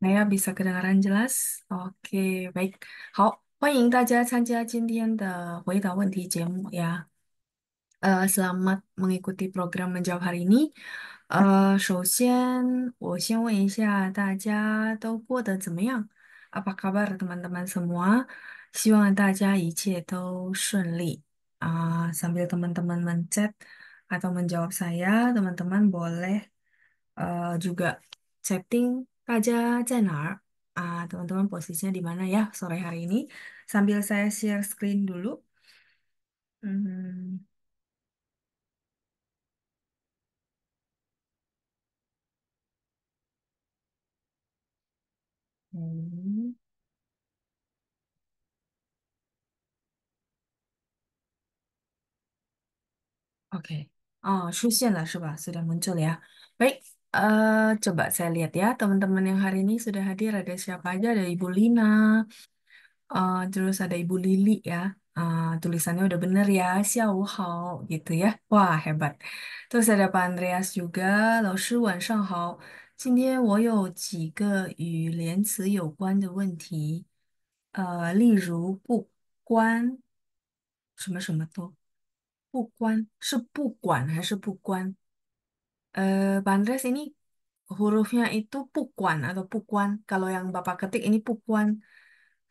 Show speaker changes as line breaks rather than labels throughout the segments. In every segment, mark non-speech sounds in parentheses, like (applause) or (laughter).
naya bisa kedengaran jelas? Oke, baik. ya. Eh, selamat mengikuti program menjawab hari ini. Eh, Apa kabar teman-teman ah, Sambil teman teman-teman mencet atau menjawab saya, teman-teman boleh uh, juga chatting Raja channel, Ah, teman-teman posisinya di mana ya sore hari ini? Sambil saya share screen dulu. Hmm, hmm. Oke, Oh, 出现了是吧？sudah muncul ya. Baik, Uh, coba saya lihat ya, teman-teman yang hari ini sudah hadir ada siapa aja? Ada Ibu Lina, uh, terus ada Ibu Lili ya. uh, tulisannya udah bener ya, Xiao Hao gitu ya. Wah, hebat. Terus ada Pak Andreas juga, Lao Shi Wan Shang Hao. 今天我有几个与连词有关的问题，呃，例如不关什么什么都不关，是不管还是不关？Eh, bandres ini hurufnya itu pukuan atau pukuan. Kalau yang Bapak ketik ini pukuan.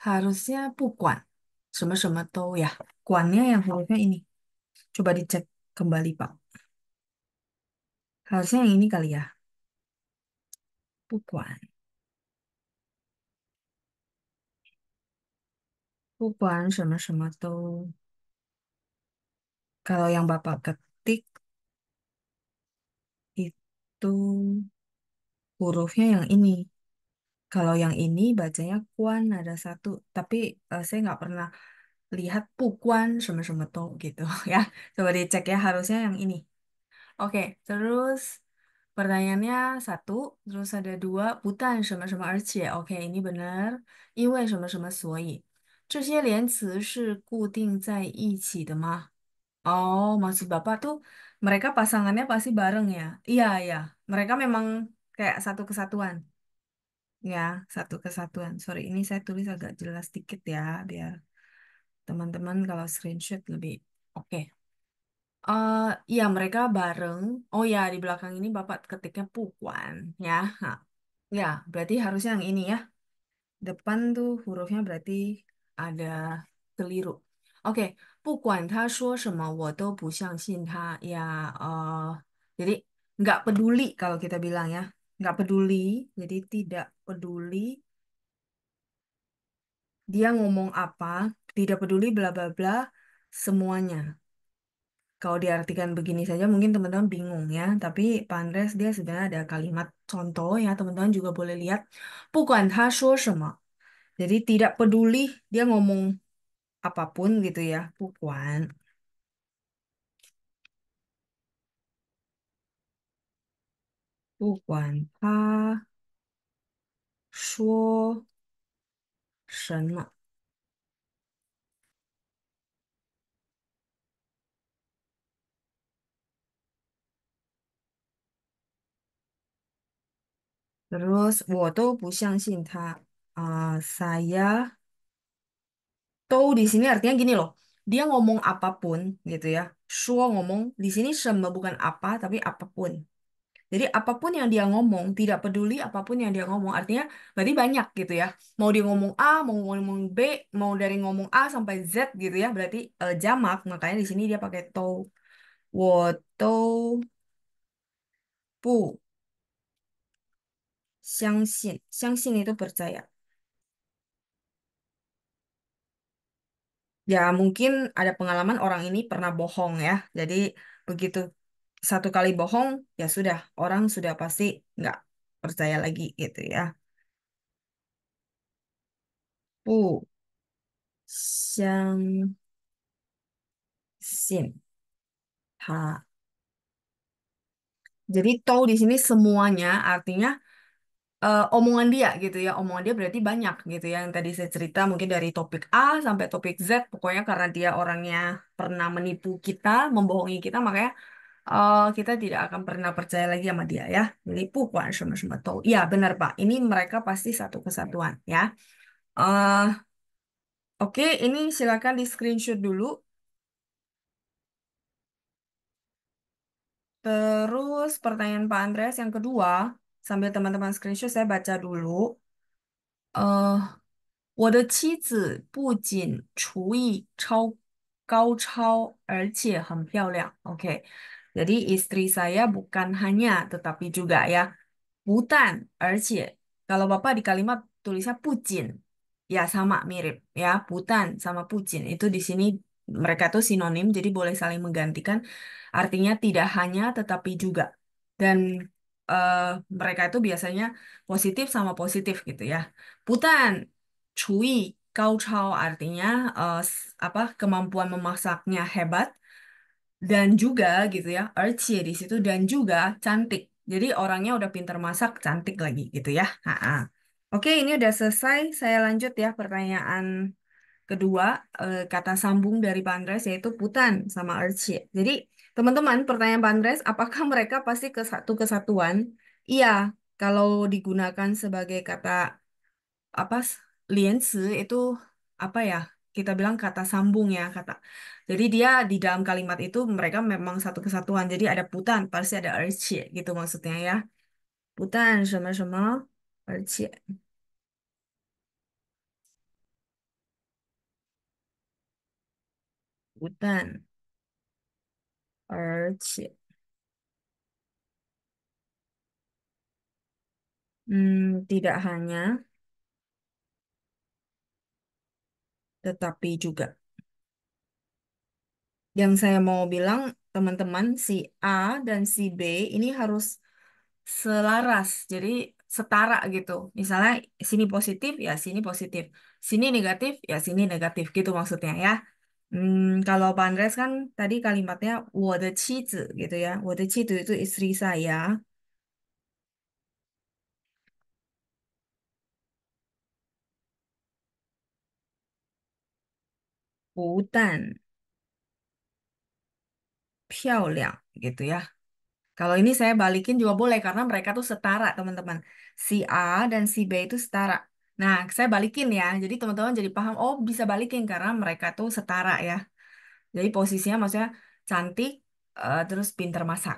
Harusnya pukuan. Semua-semua tuh ya. Kuannya yang hurufnya ini. Coba dicek kembali, Pak. Harusnya yang ini kali ya. Pukuan. Pukuan semua-semua tuh. Kalau yang Bapak ketik itu hurufnya yang ini. Kalau yang ini bacanya kuan ada satu, tapi uh, saya nggak pernah lihat pukuan sama-sama tuh gitu (laughs) ya. Coba dicek ya harusnya yang ini. Oke, terus pertanyaannya satu, terus ada dua, butan sama-sama ya? Oke, ini benar. Iwe sama-sama Oh, maksud Bapak tuh mereka pasangannya pasti bareng ya? Iya, iya mereka memang kayak satu kesatuan ya satu kesatuan sorry ini saya tulis agak jelas dikit ya biar teman-teman kalau screenshot lebih oke okay. uh, eh, ya mereka bareng oh ya di belakang ini bapak ketiknya puan, ya ya berarti harusnya yang ini ya depan tuh hurufnya berarti ada keliru oke okay. Ya, 不管他说什么我都不相信他呀呃 eh, jadi nggak peduli kalau kita bilang ya nggak peduli jadi tidak peduli dia ngomong apa tidak peduli bla bla bla semuanya kalau diartikan begini saja mungkin teman-teman bingung ya tapi Pandres dia sebenarnya ada kalimat contoh ya teman-teman juga boleh lihat bukan hasil semua jadi tidak peduli dia ngomong apapun gitu ya bukan 不管他说什么，terus 我都不相信他 Ah, saya Tahu di sini artinya gini loh. Dia ngomong apapun gitu ya. Sure ngomong di sini semua bukan apa tapi apapun. Jadi apapun yang dia ngomong, tidak peduli apapun yang dia ngomong, artinya berarti banyak gitu ya. Mau dia ngomong A, mau ngomong B, mau dari ngomong A sampai Z gitu ya, berarti uh, jamak. Makanya di sini dia pakai to, wo, pu, xiangxin. Xiangxin itu percaya. Ya mungkin ada pengalaman orang ini pernah bohong ya, jadi begitu satu kali bohong ya sudah orang sudah pasti nggak percaya lagi gitu ya. Bu, xiang, xin, ha. Jadi tahu di sini semuanya artinya uh, omongan dia gitu ya. Omongan dia berarti banyak gitu ya. Yang tadi saya cerita mungkin dari topik A sampai topik Z. Pokoknya karena dia orangnya pernah menipu kita, membohongi kita, makanya uh, kita tidak akan pernah percaya lagi sama dia ya. Jadi bukan sama-sama tahu. Ya benar Pak, ini mereka pasti satu kesatuan ya. Uh, Oke, ini silakan di screenshot dulu. Terus pertanyaan Pak Andreas yang kedua, sambil teman-teman screenshot saya baca dulu. eh Okay. Jadi istri saya bukan hanya tetapi juga ya. Bukan, erci. Kalau Bapak di kalimat tulisnya pucin, Ya sama mirip ya, Butan sama pucin Itu di sini mereka tuh sinonim jadi boleh saling menggantikan. Artinya tidak hanya tetapi juga. Dan uh, mereka itu biasanya positif sama positif gitu ya. Butan, cuy, kau chow artinya uh, apa kemampuan memasaknya hebat dan juga gitu ya, Archie di situ dan juga cantik. Jadi orangnya udah pinter masak, cantik lagi gitu ya. Ha -ha. Oke, ini udah selesai. Saya lanjut ya pertanyaan kedua eh, kata sambung dari Pandres yaitu Putan sama Archie. Jadi teman-teman pertanyaan Pandres, apakah mereka pasti ke satu kesatuan? Iya, kalau digunakan sebagai kata apa Lianse itu apa ya kita bilang kata sambung ya kata. Jadi dia di dalam kalimat itu mereka memang satu kesatuan. Jadi ada putan pasti ada erci gitu maksudnya ya. Putan sama sama erci. Putan erci. Hmm, tidak hanya tetapi juga. Yang saya mau bilang, teman-teman, si A dan si B ini harus selaras, jadi setara gitu. Misalnya sini positif, ya sini positif. Sini negatif, ya sini negatif gitu maksudnya ya. Hmm, kalau Pak Andres kan tadi kalimatnya 我的妻子 gitu ya. 我的妻子 itu istri saya. 不但漂亮 gitu ya. Kalau ini saya balikin juga boleh karena mereka tuh setara teman-teman. Si A dan si B itu setara. Nah, saya balikin ya. Jadi teman-teman jadi paham, oh bisa balikin karena mereka tuh setara ya. Jadi posisinya maksudnya cantik, uh, terus pinter masak.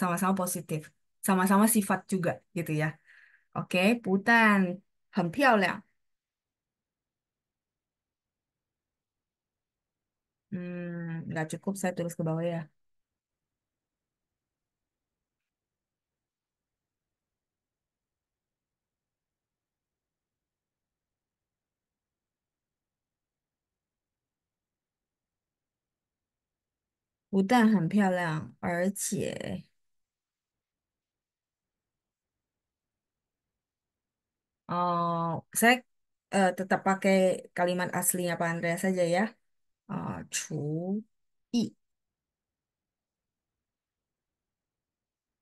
Sama-sama positif. Sama-sama sifat juga gitu ya. Oke, Putan. liang. nggak cukup saya tulis ke bawah ya. Oh, saya uh, tetap pakai kalimat aslinya Pak Andreas saja ya. Uh, true.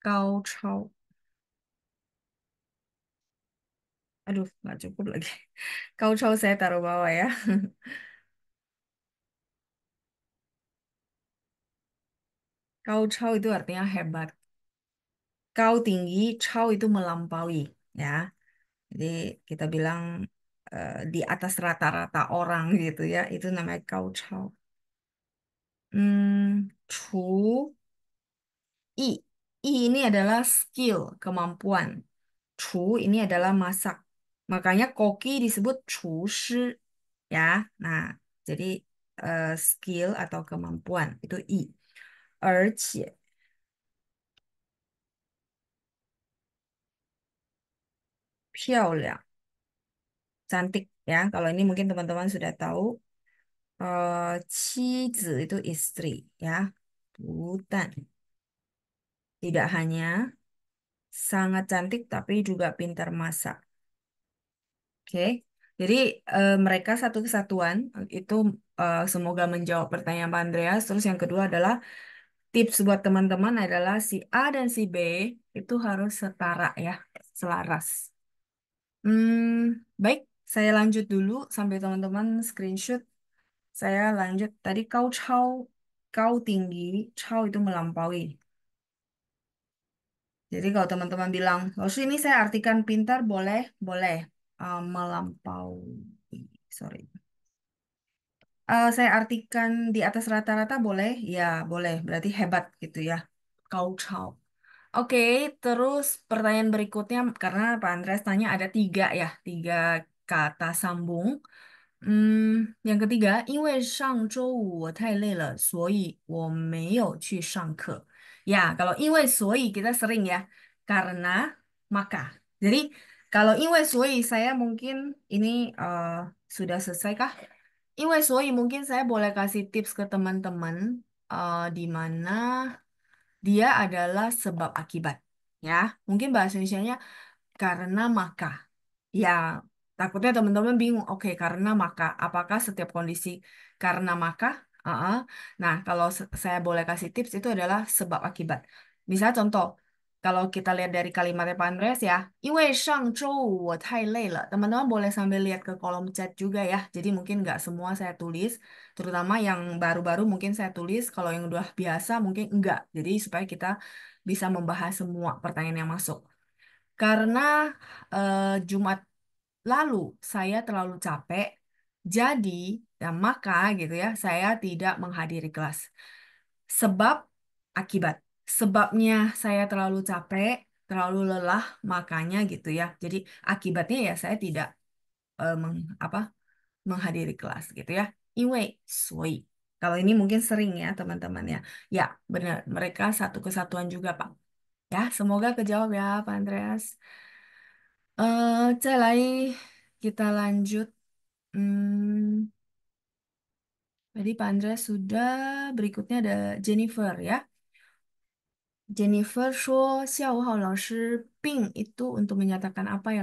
Kau aduh nggak cukup lagi. Kau (laughs) cow saya taruh bawah ya. Kau (laughs) cow itu artinya hebat. Kau tinggi, cow itu melampaui, ya. Jadi kita bilang uh, di atas rata-rata orang gitu ya, itu namanya kau cow. Hmm, i. I ini adalah skill, kemampuan. Chu ini adalah masak. Makanya koki disebut chu shi. Ya, nah jadi uh, skill atau kemampuan itu I. Erqie. Piaoliang. Cantik ya. Kalau ini mungkin teman-teman sudah tahu. Uh, itu istri ya. putan tidak hanya sangat cantik, tapi juga pintar masak. Oke, okay. jadi uh, mereka satu kesatuan itu uh, semoga menjawab pertanyaan Pak Andreas. Terus yang kedua adalah tips buat teman-teman adalah si A dan si B itu harus setara ya, selaras. Hmm, baik, saya lanjut dulu sampai teman-teman screenshot. Saya lanjut tadi kau cao, kau tinggi, cao itu melampaui. Jadi kalau teman-teman bilang, oh ini saya artikan pintar boleh, boleh uh, melampaui, sorry. Uh, saya artikan di atas rata-rata boleh, ya boleh, berarti hebat gitu ya. Kau cao. Oke, terus pertanyaan berikutnya karena Pak Andreas tanya ada tiga ya, tiga kata sambung. 嗯，两个第一个，因为上周五我太累了，所以我没有去上课. Ya, kalau 因为"所以" kita sering ya, karena maka. Jadi, kalau "因为 saya mungkin ini sudah selesai kah? "因为 mungkin saya boleh kasih tips ke teman-teman di mana dia adalah sebab akibat. Ya, mungkin bahasa Indonesia-nya karena maka. Ya, Takutnya teman-teman bingung, oke, okay, karena maka, apakah setiap kondisi karena maka? Uh-uh. Nah, kalau saya boleh kasih tips, itu adalah sebab akibat. Misalnya contoh, kalau kita lihat dari kalimatnya Pak ya. Teman-teman boleh sambil lihat ke kolom chat juga ya. Jadi mungkin nggak semua saya tulis, terutama yang baru-baru mungkin saya tulis, kalau yang udah biasa mungkin enggak. Jadi supaya kita bisa membahas semua pertanyaan yang masuk. Karena uh, Jumat Lalu saya terlalu capek, jadi ya maka gitu ya saya tidak menghadiri kelas. Sebab akibat. Sebabnya saya terlalu capek, terlalu lelah, makanya gitu ya. Jadi akibatnya ya saya tidak uh, meng, apa menghadiri kelas gitu ya. Anyway, sui. Kalau ini mungkin sering ya teman-teman ya. Ya, benar. Mereka satu kesatuan juga, Pak. Ya, semoga kejawab ya, Pak Andreas. Eh, celai kita lanjut. Hmm, Jadi Pak sudah, berikutnya ada Jennifer ya. Jennifer xiao hao ping itu untuk menyatakan apa ya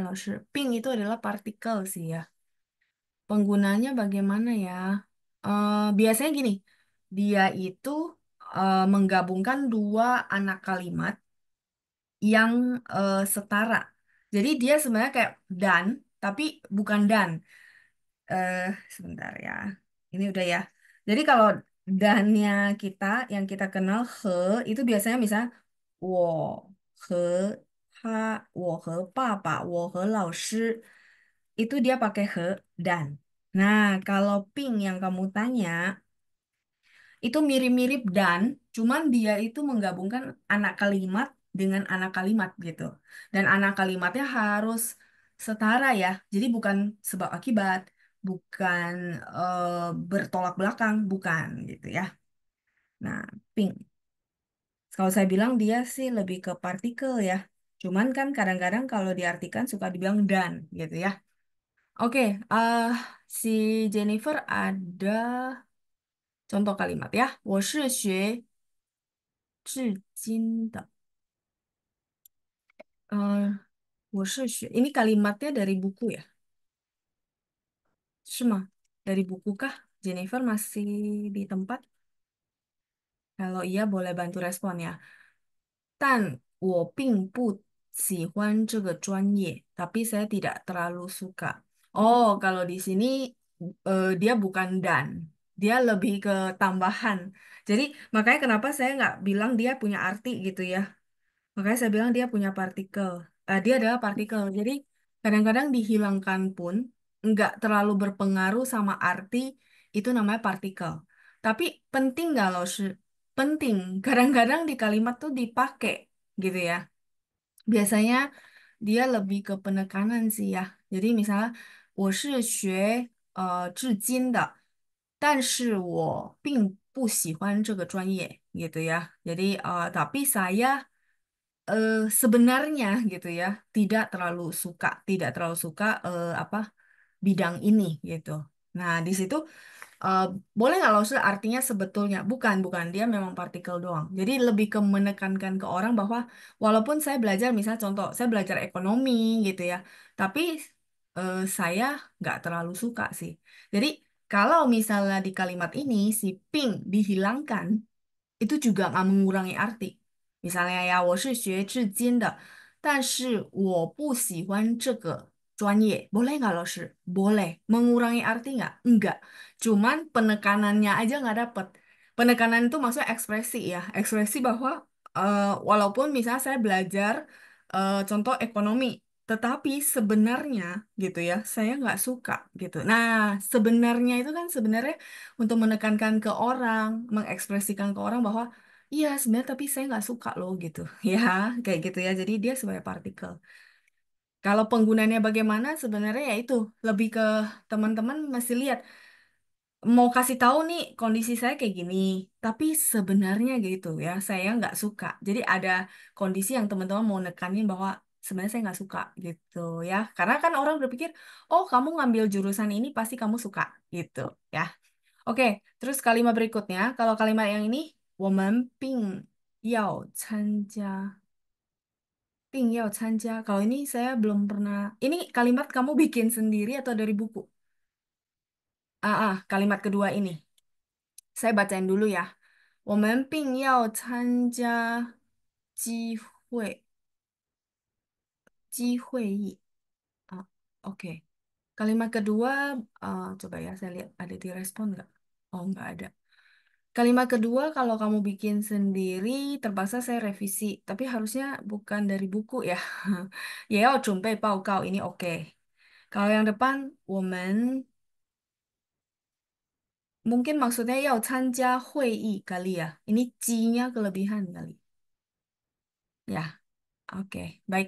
Ping itu adalah partikel sih ya. Penggunanya bagaimana ya? Uh, biasanya gini, dia itu uh, menggabungkan dua anak kalimat yang uh, setara. Jadi dia sebenarnya kayak dan, tapi bukan dan. Eh, sebentar ya. Ini udah ya. Jadi kalau dannya kita yang kita kenal he itu biasanya bisa wo he ha wo he papa wo he lao itu dia pakai he dan. Nah, kalau ping yang kamu tanya itu mirip-mirip dan, cuman dia itu menggabungkan anak kalimat dengan anak kalimat gitu. Dan anak kalimatnya harus setara ya. Jadi bukan sebab akibat, bukan uh, bertolak belakang, bukan gitu ya. Nah, pink. Kalau saya bilang dia sih lebih ke partikel ya. Cuman kan kadang-kadang kalau diartikan suka dibilang dan gitu ya. Oke, uh, si Jennifer ada contoh kalimat ya. 我是学至今的。Eh, ini kalimatnya dari buku ya, dari buku kah? Jennifer masih di tempat? Kalau iya boleh bantu respon ya. ye, tapi saya tidak terlalu suka. Oh, kalau di sini uh, dia bukan dan, dia lebih ke tambahan. Jadi makanya kenapa saya nggak bilang dia punya arti gitu ya. Makanya saya bilang dia punya partikel. Uh, dia adalah partikel. Jadi kadang-kadang dihilangkan pun nggak terlalu berpengaruh sama arti itu namanya partikel. Tapi penting nggak loh? Shi? Penting. (laughs) Kadang-kadang di kalimat tuh dipakai gitu ya. Biasanya dia lebih ke penekanan sih ya. Jadi misalnya, 我是学呃至今的，但是我并不喜欢这个专业，gitu ya. Jadi, uh, tapi saya uh, sebenarnya gitu ya tidak terlalu suka tidak terlalu suka uh, apa bidang ini gitu nah di situ uh, boleh nggak loh artinya sebetulnya bukan bukan dia memang partikel doang jadi lebih ke menekankan ke orang bahwa walaupun saya belajar misal contoh saya belajar ekonomi gitu ya tapi uh, saya nggak terlalu suka sih jadi kalau misalnya di kalimat ini si pink dihilangkan itu juga nggak mengurangi arti boleh nggak sih? Boleh. Mengurangi arti nggak? Enggak. Cuman penekanannya aja nggak dapet. Penekanan itu maksudnya ekspresi ya. Ekspresi bahwa uh, walaupun misalnya saya belajar uh, contoh ekonomi, tetapi sebenarnya gitu ya, saya nggak suka gitu. Nah, sebenarnya itu kan sebenarnya untuk menekankan ke orang, mengekspresikan ke orang bahwa Iya, sebenarnya tapi saya nggak suka loh gitu. (laughs) Ya, kayak gitu ya. Jadi dia sebagai partikel. Kalau penggunanya bagaimana sebenarnya ya itu lebih ke teman-teman masih lihat mau kasih tahu nih kondisi saya kayak gini, tapi sebenarnya gitu ya saya nggak suka. Jadi ada kondisi yang teman-teman mau nekanin bahwa sebenarnya saya nggak suka gitu ya. Karena kan orang berpikir, oh kamu ngambil jurusan ini pasti kamu suka gitu ya. Oke, terus kalimat berikutnya. Kalau kalimat yang ini 我们并要参加，并要参加。Kalau ini saya belum pernah. Ini kalimat kamu bikin sendiri atau dari buku? Ah, ah, kalimat kedua ini. Saya bacain dulu ya. Okay. Kalimat kedua, uh, coba ya saya lihat ada di respon nggak? Oh nggak ada. Kalimat kedua, kalau kamu bikin sendiri, terpaksa saya revisi. Tapi harusnya bukan dari buku ya. (laughs) Ya, oh, Junpei pau, kau, ini oke. Kalau yang depan, woman, mungkin maksudnya ya canja hui kali ya. Ini ji kelebihan kali. Ya, oke, baik.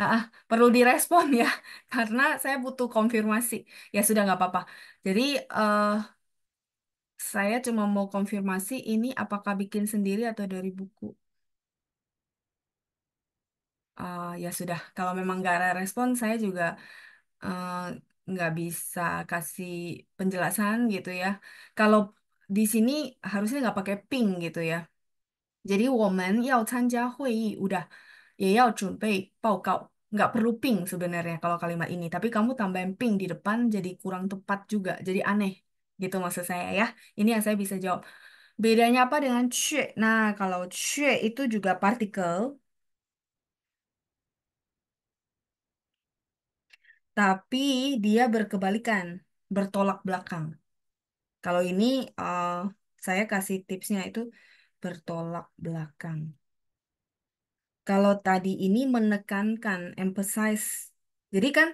Uh, perlu direspon (laughs) ya, karena saya butuh konfirmasi. Ya sudah nggak apa-apa. Jadi, eh saya cuma mau konfirmasi ini apakah bikin sendiri atau dari buku. Uh, ya sudah, kalau memang nggak ada respon, saya juga eh, nggak bisa kasih penjelasan gitu ya. Kalau di sini harusnya nggak pakai ping gitu ya. Jadi woman yao jia hui udah ya yao pao baokao. Nggak perlu ping sebenarnya kalau kalimat ini, tapi kamu tambahin ping di depan jadi kurang tepat juga, jadi aneh gitu maksud saya ya. Ini yang saya bisa jawab. Bedanya apa dengan cue? Nah, kalau cue itu juga partikel, tapi dia berkebalikan, bertolak belakang. Kalau ini uh, saya kasih tipsnya itu bertolak belakang. Kalau tadi ini menekankan, emphasize. Jadi kan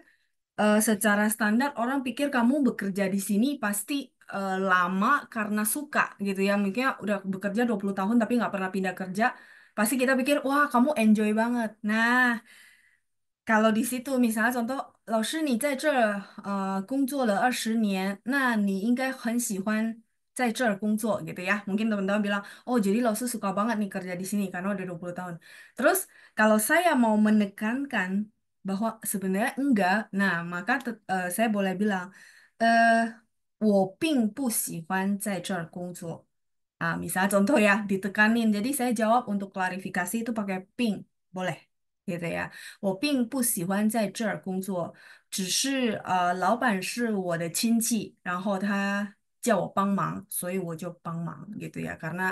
uh, secara standar orang pikir kamu bekerja di sini pasti uh, lama karena suka gitu ya. Mungkin udah bekerja 20 tahun tapi nggak pernah pindah kerja. Pasti kita pikir, wah kamu enjoy banget. Nah, kalau di situ misalnya contoh, 老师你在这儿呃工作了二十年，那你应该很喜欢在这儿工作 gitu ya. Mungkin teman-teman bilang, oh jadi Lausu suka banget nih kerja di sini karena udah 20 tahun. Terus kalau saya mau menekankan bahwa sebenarnya enggak. Nah, maka eh, saya boleh bilang, eh, Ah, misal contoh ya, ditekanin. Jadi saya jawab untuk klarifikasi itu pakai ping, boleh gitu ya. 我并不喜欢在这儿工作，只是呃，老板是我的亲戚，然后他叫我帮忙，所以我就帮忙 gitu ya. Karena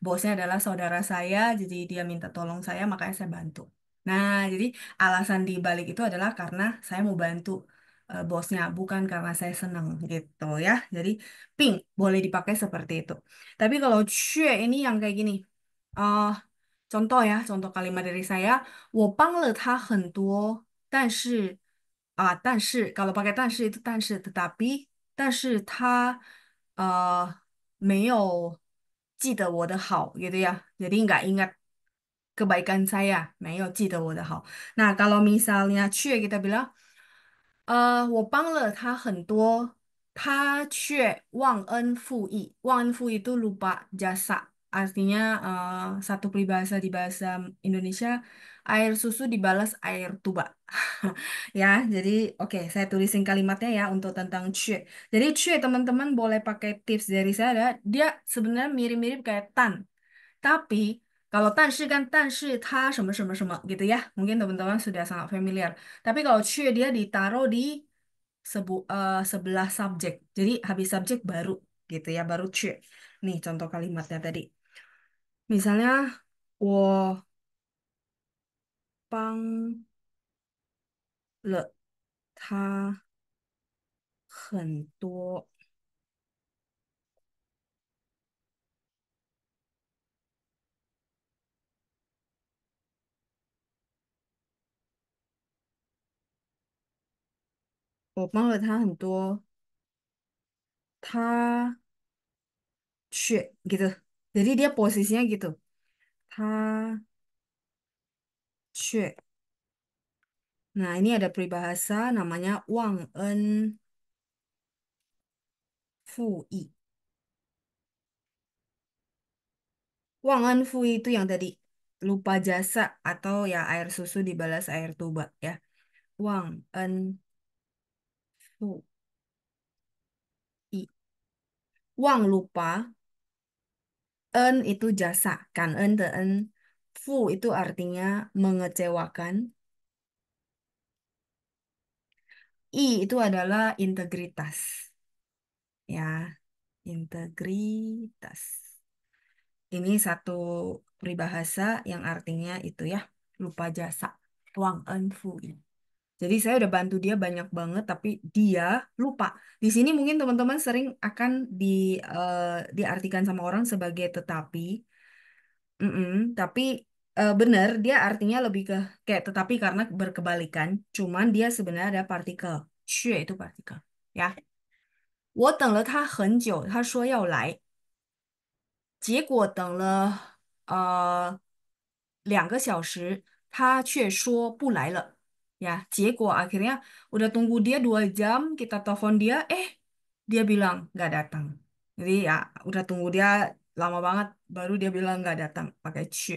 bosnya adalah saudara saya, jadi dia minta tolong saya, makanya saya bantu. Nah, jadi alasan di balik itu adalah karena saya mau bantu uh, bosnya, bukan karena saya senang gitu ya. Jadi pink boleh dipakai seperti itu. Tapi kalau cue ini yang kayak gini, Uh, contoh ya, contoh kalimat dari saya, 我帮了他很多，但是啊，但是 kalau pakai 但是 itu 但是 tetapi gitu ya. Jadi nggak ingat kebaikan saya, Nah kalau misalnya cue kita bilang, itu lupa jasa. Artinya uh, satu peribahasa di bahasa Indonesia, air susu dibalas air tuba. (laughs) ya, jadi oke, okay, saya tulisin kalimatnya ya untuk tentang cue. Jadi cue teman-teman boleh pakai tips dari saya, dia sebenarnya mirip-mirip kayak tan. Tapi gitu ya. Mungkin teman-teman sudah sangat familiar. Tapi kalau dia ditaruh di sebu uh, sebelah subjek. Jadi habis subjek baru gitu ya, baru she. Nih contoh kalimatnya tadi. Misalnya 我帮了他很多我帮了他很多，他 shit gitu. Jadi dia posisinya gitu. Ta Nah, ini ada peribahasa namanya Wang En Fu Yi. Wang En Fu Yi itu yang tadi lupa jasa atau ya air susu dibalas air tuba ya. Wang En I, Wang lupa en itu jasa kan en de en fu itu artinya mengecewakan i itu adalah integritas ya integritas ini satu peribahasa yang artinya itu ya lupa jasa Wang en fu i jadi saya udah bantu dia banyak banget, tapi dia lupa. Di sini mungkin teman-teman sering akan di uh, diartikan sama orang sebagai tetapi, Mm-mm, tapi uh, benar dia artinya lebih ke kayak tetapi karena berkebalikan. Cuman dia sebenarnya ada partikel, xue itu partikel, ya. 我等了他很久，他说要来，结果等了呃两个小时，他却说不来了。Ya, Cieko akhirnya udah tunggu dia dua jam, kita telepon dia, eh dia bilang nggak datang. Jadi ya udah tunggu dia lama banget, baru dia bilang nggak datang pakai cie,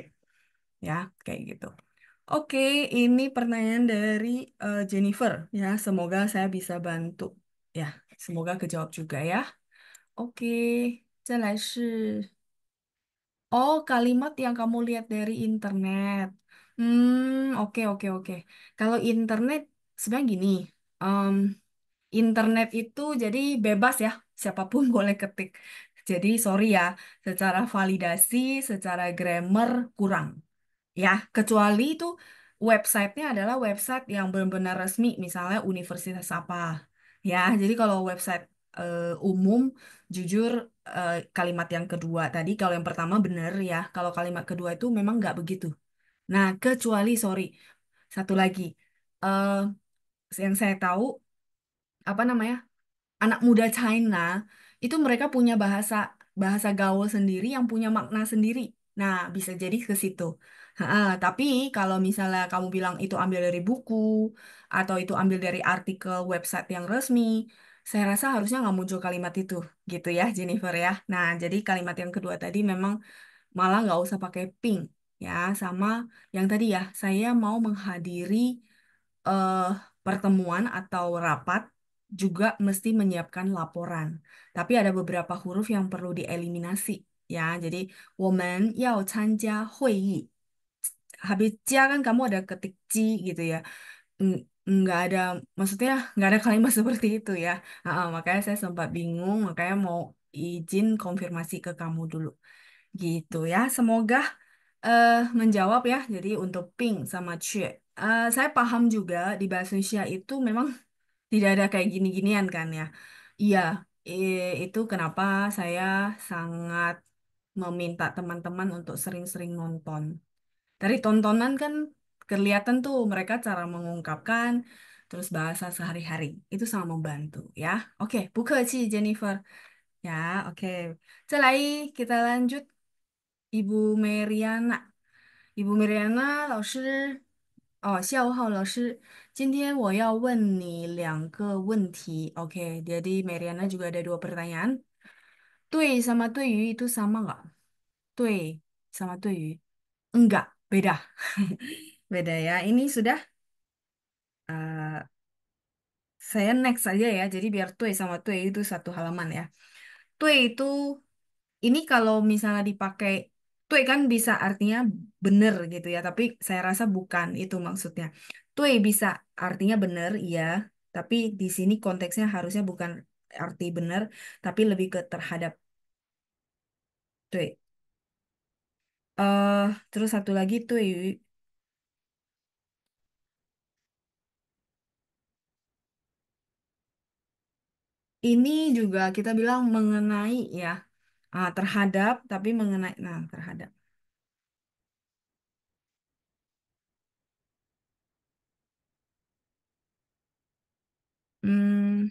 ya kayak gitu. Oke, ini pertanyaan dari uh, Jennifer ya. Semoga saya bisa bantu ya. Semoga kejawab juga ya. Oke, 再来是 Oh, kalimat yang kamu lihat dari internet. Hmm, oke oke oke. Kalau internet sebenarnya gini, Um internet itu jadi bebas ya, siapapun (laughs) boleh ketik. Jadi sorry ya, secara validasi, secara grammar kurang. Ya, kecuali itu websitenya adalah website yang benar-benar resmi, misalnya universitas apa. Ya, jadi kalau website uh, umum, jujur uh, kalimat yang kedua tadi, kalau yang pertama benar ya, kalau kalimat kedua itu memang nggak begitu. Nah, kecuali sorry, satu lagi eh yang saya tahu apa namanya anak muda China itu mereka punya bahasa bahasa gaul sendiri yang punya makna sendiri. Nah, bisa jadi ke situ. ha tapi kalau misalnya kamu bilang itu ambil dari buku atau itu ambil dari artikel website yang resmi, saya rasa harusnya nggak muncul kalimat itu, gitu ya, Jennifer ya. Nah, jadi kalimat yang kedua tadi memang malah nggak usah pakai pink, ya sama yang tadi ya saya mau menghadiri uh, pertemuan atau rapat juga mesti menyiapkan laporan tapi ada beberapa huruf yang perlu dieliminasi ya jadi woman yao yi habis jia kan kamu ada ketik ji gitu ya nggak ada maksudnya nggak ada kalimat (laughs) seperti itu ya uh, makanya saya sempat bingung makanya mau izin konfirmasi ke kamu dulu gitu ya semoga eh menjawab ya, jadi untuk pink sama cie. Uh, eh, saya paham juga di bahasa Indonesia itu memang tidak ada kayak gini-ginian kan ya. Iya, yeah, itu kenapa saya sangat meminta teman-teman untuk sering-sering nonton. Dari tontonan kan kelihatan tuh mereka cara mengungkapkan terus bahasa sehari-hari. Itu sangat membantu ya. Oke, buka sih Jennifer. Ya, oke. Okay. kita lanjut Ibu Ibu Meriana 老师，哦，下午好，老师。今天我要问你两个问题，OK? Jadi Meriana juga ada dua pertanyaan. Tui sama yu itu sama nggak? Tui sama yu? enggak, (laughs) beda. Beda ya. Ini sudah saya next saja ya. Jadi biar tui sama tui itu satu halaman ya. Tui itu ini kalau misalnya dipakai Tui kan bisa artinya bener gitu ya, tapi saya rasa bukan itu maksudnya. Tui bisa artinya bener, ya, tapi di sini konteksnya harusnya bukan arti bener, tapi lebih ke terhadap tui. Uh, terus satu lagi tui, ini juga kita bilang mengenai ya ah, terhadap tapi mengenai nah terhadap hmm,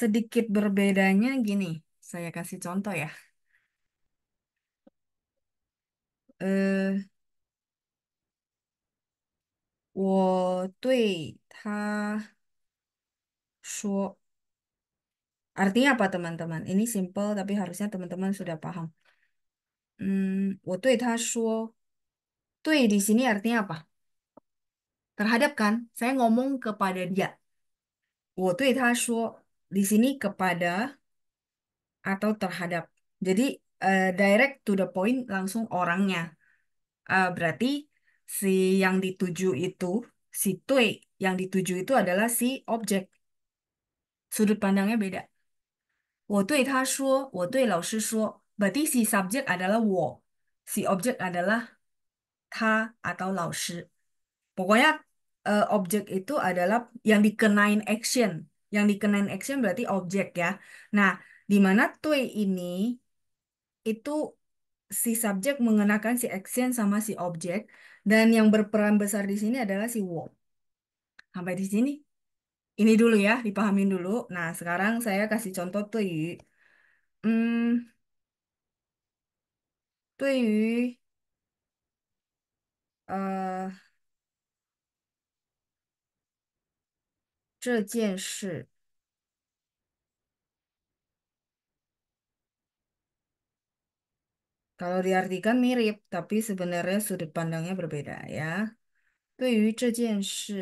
sedikit berbedanya gini saya kasih contoh ya eh 我对他说 Artinya apa teman-teman? Ini simple tapi harusnya teman-teman sudah paham. Hmm, tui di sini artinya apa? Terhadap kan? Saya ngomong kepada dia. 我对他说 di sini kepada atau terhadap. Jadi uh, direct to the point langsung orangnya. Uh, berarti si yang dituju itu, si tui yang dituju itu adalah si objek. Sudut pandangnya beda. 我对他说，我对老师说, this si subjek adalah 我, si objek adalah 他 atau lausir. Pokoknya objek itu adalah yang dikenain action. Yang dikenain action berarti objek ya. Nah, di mana tui ini itu si subjek mengenakan si action sama si objek dan yang berperan besar di sini adalah si wo. Sampai di sini ini dulu ya, dipahamin dulu. Nah, sekarang saya kasih contoh tuh. Hmm, Tuh. kalau diartikan mirip, tapi sebenarnya sudut pandangnya berbeda ya. 对于这件事。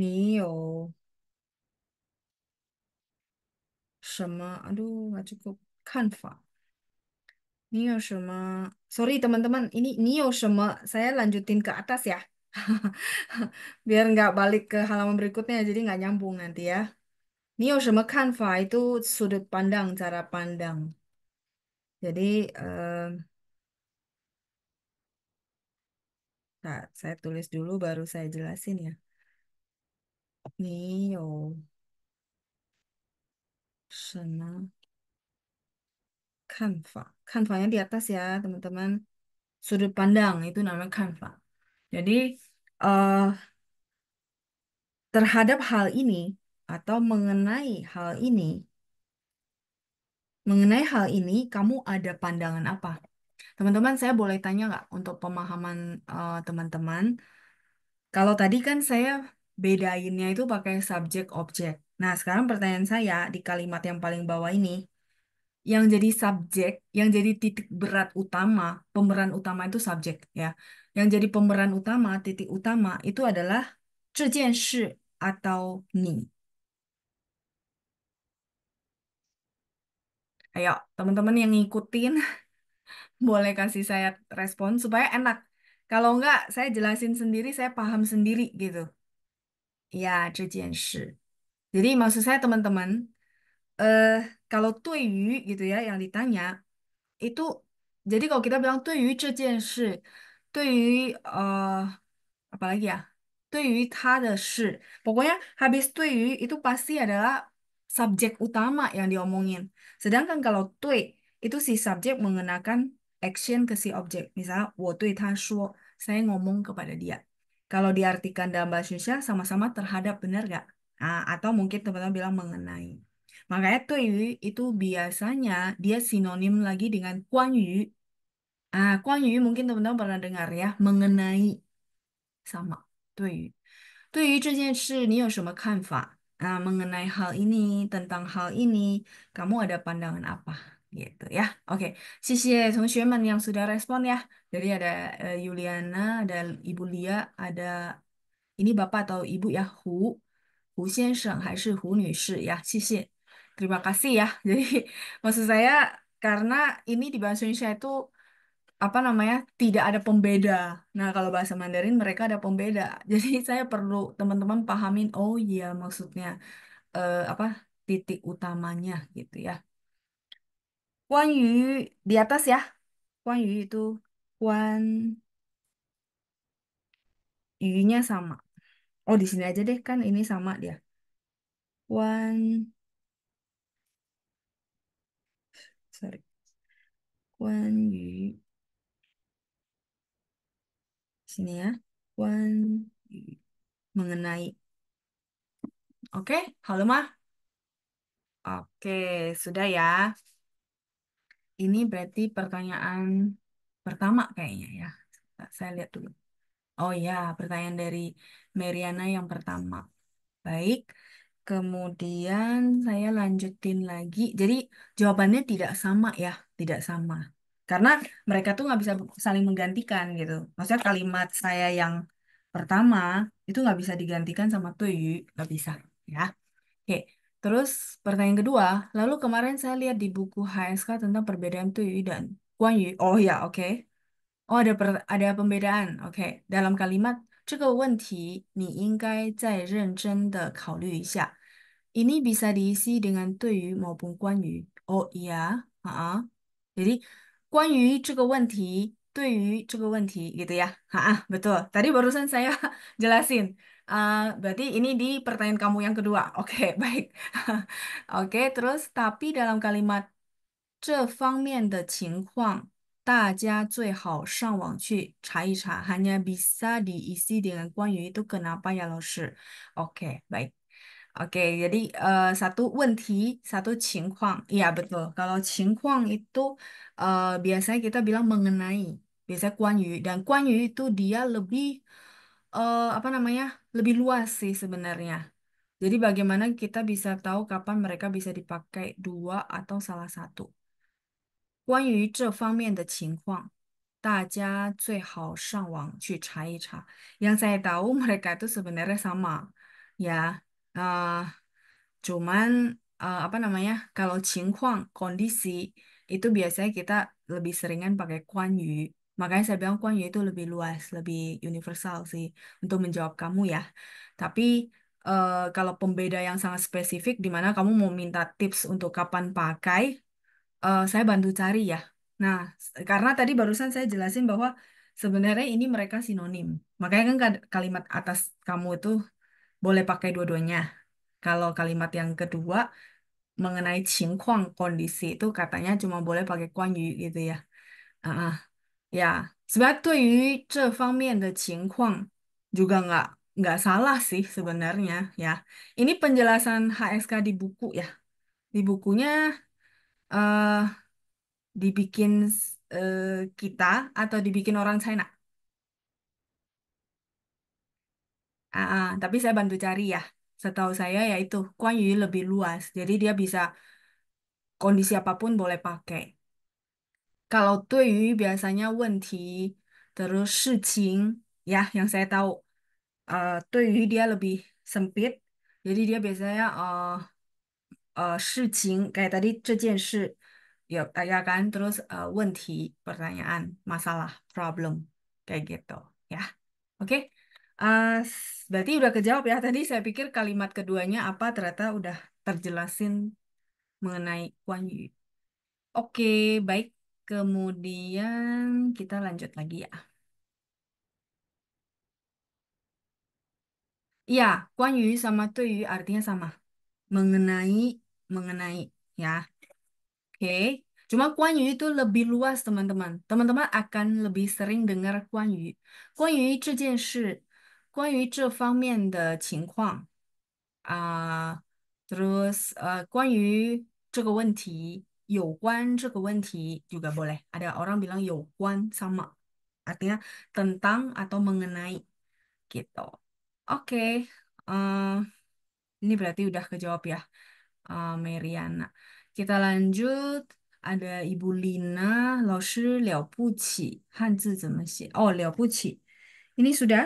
你有什么？Aduh, nggak cukup kanva. sorry teman teman-teman, ini saya lanjutin ke atas ya, (laughs) biar nggak balik ke halaman berikutnya, jadi nggak nyambung nanti ya. 你有什么看法 itu sudut pandang, cara pandang. Jadi, tak, eh, saya tulis dulu baru saya jelasin ya. 没有什么看法，看法 yang di atas ya teman-teman. Sudut pandang itu namanya kanva. Jadi terhadap hal ini atau mengenai hal ini, mengenai hal ini kamu ada pandangan apa? Teman-teman, saya boleh tanya nggak untuk pemahaman teman-teman? Kalau tadi kan saya bedainnya itu pakai subjek objek. Nah, sekarang pertanyaan saya di kalimat yang paling bawah ini, yang jadi subjek, yang jadi titik berat utama, pemeran utama itu subjek ya. Yang jadi pemeran utama, titik utama itu adalah 这件事 atau ni. Ayo, teman-teman yang ngikutin (laughs) boleh kasih saya respon supaya enak. Kalau enggak, saya jelasin sendiri, saya paham sendiri gitu shi. Jadi maksud saya teman-teman, eh kalau yu gitu ya yang ditanya itu jadi kalau kita bilang apa lagi ya? shi. pokoknya habis yu itu pasti adalah subjek utama yang diomongin. Sedangkan kalau tui itu si subjek mengenakan action ke si objek. Misalnya, 我对他说, saya ngomong kepada dia. Kalau diartikan dalam bahasa Indonesia sama-sama terhadap benar nggak? Nah, atau mungkin teman-teman bilang mengenai. Makanya tuh itu, itu biasanya dia sinonim lagi dengan kuan yu. Ah, kuan yu mungkin teman-teman pernah dengar ya, mengenai sama. mengenai hal ini tentang hal ini kamu ada pandangan apa? Gitu ya. Oke, okay. teman-teman yang sudah respon ya. Jadi ada uh, Yuliana, ada Ibu Lia, ada ini Bapak atau Ibu ya Hu, Hu Xiansheng, 还是 Hu Nushi ya, 谢谢. Terima kasih ya. (laughs) Jadi maksud saya karena ini di bahasa Indonesia itu apa namanya tidak ada pembeda. Nah kalau bahasa Mandarin mereka ada pembeda. (laughs) Jadi saya perlu teman-teman pahamin. Oh iya maksudnya uh, apa titik utamanya gitu ya. Kuan Yu di atas ya. Kuan Yu itu One Y-nya sama. Oh, di sini aja deh kan ini sama dia. One sorry. One Y sini ya. One mengenai. Oke, halo Ma. Oke, sudah ya. Ini berarti pertanyaan pertama kayaknya ya. Saya lihat dulu. Oh ya, pertanyaan dari Mariana yang pertama. Baik. Kemudian saya lanjutin lagi. Jadi jawabannya tidak sama ya, tidak sama. Karena mereka tuh nggak bisa saling menggantikan gitu. Maksudnya kalimat saya yang pertama itu nggak bisa digantikan sama tuh, nggak bisa ya. Oke, terus pertanyaan kedua. Lalu kemarin saya lihat di buku HSK tentang perbedaan tuyu dan 关于 oh ya OK oh ada per, ada pembedaan OK dalam kalimat 这个问题你应该再认真的考虑一下。Ini bisa diisi dengan 对于 maupun 关于 oh ya ah uh 关于这个问题。对于这个问题 gitu ya. Ha, betul. Tadi barusan saya jelasin. Uh, berarti ini di pertanyaan kamu yang kedua. Oke, okay, baik. Oke, okay, terus tapi dalam kalimat 这方面的情况，大家最好上网去查一查 hanya bisa diisi dengan kuanyu itu kenapa ya, 老师？Oke, baik. Oke, jadi uh, satu wenthi, satu cingkwang. Ya betul. Kalau cingkwang itu uh, biasanya kita bilang mengenai. Biasanya Kuan Yu. Dan Kuan Yu itu dia lebih, uh, apa namanya, lebih luas sih sebenarnya. Jadi bagaimana kita bisa tahu kapan mereka bisa dipakai dua atau salah satu. 关于这方面的情况，大家最好上网去查一查。Yang saya tahu mereka itu sebenarnya sama, ya. eh, cuman apa namanya? Kalau cingkwang kondisi itu biasanya kita lebih seringan pakai Kuan Makanya saya bilang Kuan itu lebih luas, lebih universal sih untuk menjawab kamu ya. Tapi kalau pembeda yang sangat spesifik, di mana kamu mau minta tips untuk kapan pakai, uh, saya bantu cari ya. Nah, karena tadi barusan saya jelasin bahwa sebenarnya ini mereka sinonim. Makanya kan kalimat atas kamu itu boleh pakai dua-duanya. Kalau kalimat yang kedua mengenai cingkuang kondisi itu katanya cuma boleh pakai kuan yu gitu ya. Ah, uh, ya. de 对于这方面的情况 juga nggak nggak salah sih sebenarnya ya. Ini penjelasan HSK di buku ya. Di bukunya uh, dibikin uh, kita atau dibikin orang China? Ah, ah, tapi saya bantu cari ya. Setahu saya yaitu Kuan Yu lebih luas, jadi dia bisa kondisi apapun boleh pakai. Kalau Yu biasanya wenti terus shiqing, ya yang saya tahu eh, Tui Yu dia lebih sempit. Jadi dia biasanya uh, uh, 事情 kayak tadi cejenshi ya terus uh, pertanyaan masalah problem kayak gitu ya oke okay? uh, berarti udah kejawab ya tadi saya pikir kalimat keduanya apa ternyata udah terjelasin mengenai Guan Yu oke okay, baik kemudian kita lanjut lagi ya Ya, Guan Yu sama Tui Yu artinya sama. Mengenai mengenai ya. Oke. Okay. Cuma Kuan Yu itu lebih luas, teman-teman. Teman-teman akan lebih sering dengar Kuan Yu. Kuan Yu 这件事, Kuan Yu 这方面的情况. Uh, terus uh, Kuan Yu 这个问题, Yuan 这个问题 juga boleh. Ada orang bilang Yuan sama. Artinya tentang atau mengenai gitu. Oke. Okay. Uh, ini berarti udah kejawab ya uh, eh, Mariana. Kita lanjut ada Ibu Lina, Lao Shi Liao Pu Qi, Hanzi Zemaxie. Oh, Liao Pu Qi. Ini sudah?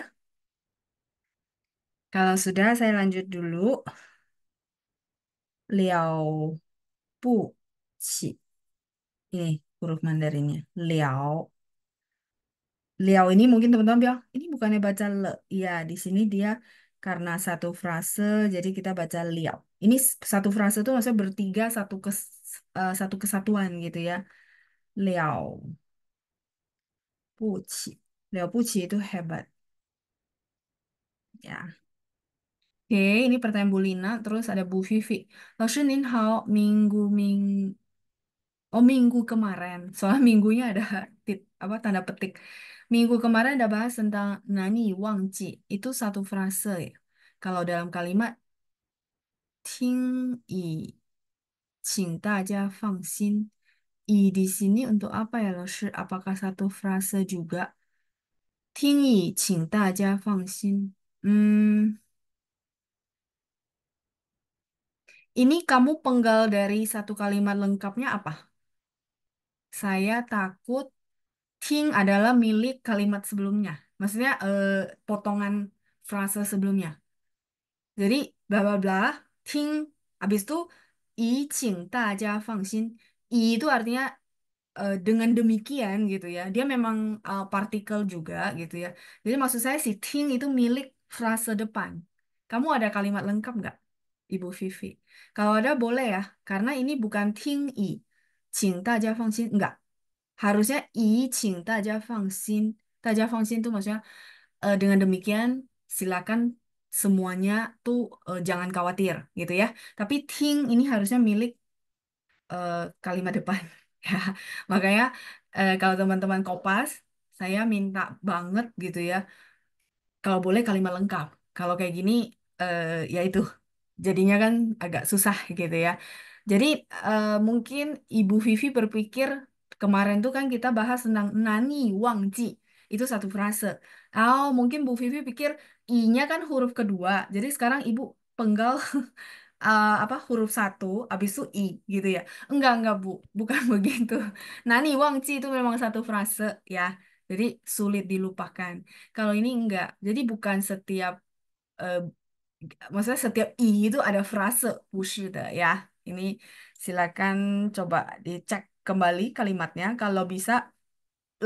Kalau sudah, saya lanjut dulu. Liao Pu Qi. Ini huruf Mandarinnya. Liao. Liao ini mungkin teman-teman bilang, ini bukannya baca le. Iya, di sini dia karena satu frase jadi kita baca liao ini satu frase tuh maksudnya bertiga satu kes uh, satu kesatuan gitu ya liao puci liao puci itu hebat ya oke ini pertanyaan Bu Lina terus ada Bu Vivi Laoshi Nin Hao minggu ming oh minggu kemarin soal minggunya ada (laughs) tit apa tanda petik Minggu kemarin ada bahas tentang nani wang ji. Itu satu frase ya. Kalau dalam kalimat ting i, Qing aja fang xin. I di sini untuk apa ya, Loshi? Apakah satu frase juga? Ting i, qing aja fang xin. Hmm, ini kamu penggal dari satu kalimat lengkapnya apa? Saya takut King adalah milik kalimat sebelumnya. Maksudnya eh, potongan frase sebelumnya. Jadi bla bla bla ting habis itu yi qing jia fang xin. Yi itu artinya eh, dengan demikian gitu ya. Dia memang eh, partikel juga gitu ya. Jadi maksud saya si ting itu milik frase depan. Kamu ada kalimat lengkap nggak, Ibu Vivi? Kalau ada boleh ya, karena ini bukan ting yi. Qing jia fang xin. Nggak harusnya i qing aja fangxin daja vaksin tuh maksudnya uh, dengan demikian silakan semuanya tuh uh, jangan khawatir gitu ya tapi ting ini harusnya milik uh, kalimat depan (laughs) ya makanya uh, kalau teman-teman kopas saya minta banget gitu ya kalau boleh kalimat lengkap kalau kayak gini uh, ya itu jadinya kan agak susah gitu ya jadi uh, mungkin Ibu Vivi berpikir Kemarin tuh kan kita bahas tentang nani wangji. Itu satu frase. Oh, mungkin Bu Vivi pikir i-nya kan huruf kedua. Jadi sekarang Ibu penggal uh, (laughs) apa huruf satu abis itu i gitu ya. Enggak, enggak Bu. Bukan (laughs) begitu. Nani wangji itu memang satu frase ya. Jadi sulit dilupakan. Kalau ini enggak. Jadi bukan setiap uh, maksudnya setiap i itu ada frase, 不是的 gitu ya. Ini silakan coba dicek kembali kalimatnya kalau bisa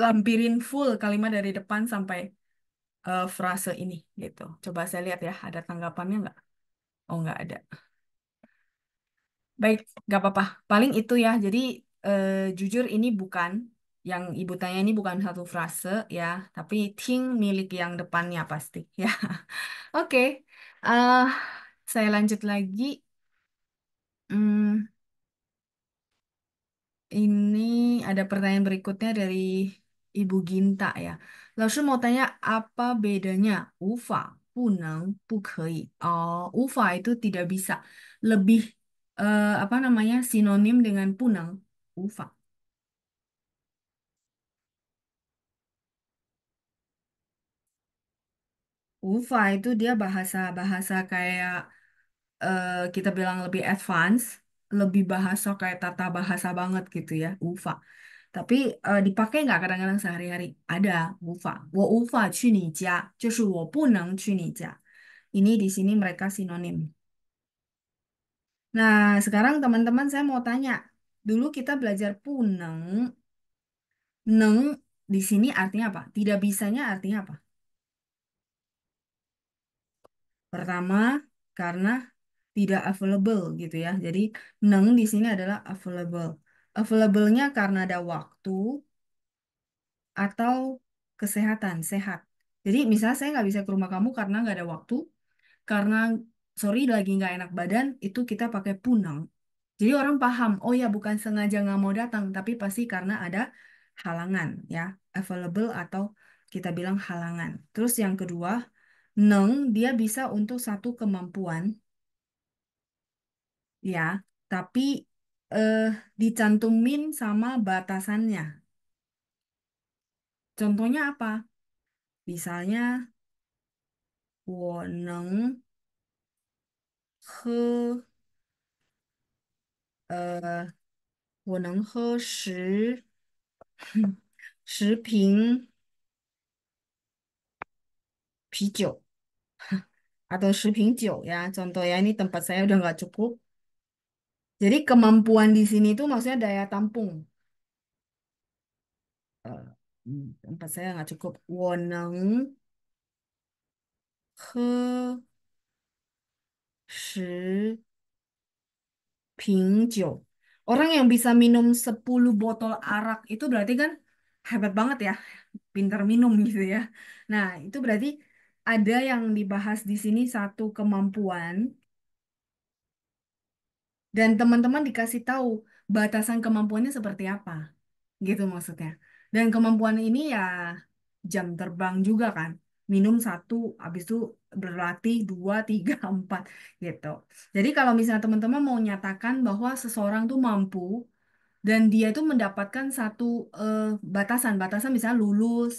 lampirin full kalimat dari depan sampai uh, frase ini gitu. Coba saya lihat ya ada tanggapannya nggak? Oh nggak ada. Baik, nggak apa-apa. Paling itu ya. Jadi uh, jujur ini bukan yang ibu tanya ini bukan satu frase ya, tapi ting milik yang depannya pasti (laughs) ya. Oke, okay. uh, eh, saya lanjut lagi. Hmm. Ini ada pertanyaan berikutnya dari Ibu Ginta ya. Lalu mau tanya apa bedanya ufa, punang, bukei. Oh, ufa itu tidak bisa. Lebih uh, apa namanya sinonim dengan punang, ufa. Ufa itu dia bahasa-bahasa kayak uh, kita bilang lebih advance lebih bahasa kayak tata bahasa banget gitu ya, ufa. Tapi uh, dipakai nggak kadang-kadang sehari-hari? Ada, ufa. Wo ufa qu ni jia, justru wo bu neng ni jia. Ini di sini mereka sinonim. Nah, sekarang teman-teman saya mau tanya. Dulu kita belajar puneng. Neng di sini artinya apa? Tidak bisanya artinya apa? Pertama, karena tidak available gitu ya. Jadi neng di sini adalah available. Available-nya karena ada waktu atau kesehatan, sehat. Jadi misalnya saya nggak bisa ke rumah kamu karena nggak ada waktu, karena sorry lagi nggak enak badan, itu kita pakai punang. Jadi orang paham, oh ya bukan sengaja nggak mau datang, tapi pasti karena ada halangan ya, available atau kita bilang halangan. Terus yang kedua, neng dia bisa untuk satu kemampuan ya, tapi eh, dicantumin sama batasannya. Contohnya apa? Misalnya, eh, (laughs) ping 十瓶啤酒 (laughs) atau jiu ya. Contoh ya, ini tempat saya udah nggak cukup. Jadi kemampuan di sini itu maksudnya daya tampung. Eh, hmm, tempat saya nggak cukup. Woneng he shi ping jiu. Orang yang bisa minum 10 botol arak itu berarti kan hebat banget ya. Pinter minum gitu ya. Nah, itu berarti ada yang dibahas di sini satu kemampuan dan teman-teman dikasih tahu batasan kemampuannya seperti apa gitu maksudnya dan kemampuan ini ya jam terbang juga kan minum satu habis itu berlatih dua tiga (laughs) empat gitu jadi kalau misalnya teman-teman mau nyatakan bahwa seseorang tuh mampu dan dia itu mendapatkan satu uh, batasan batasan misalnya lulus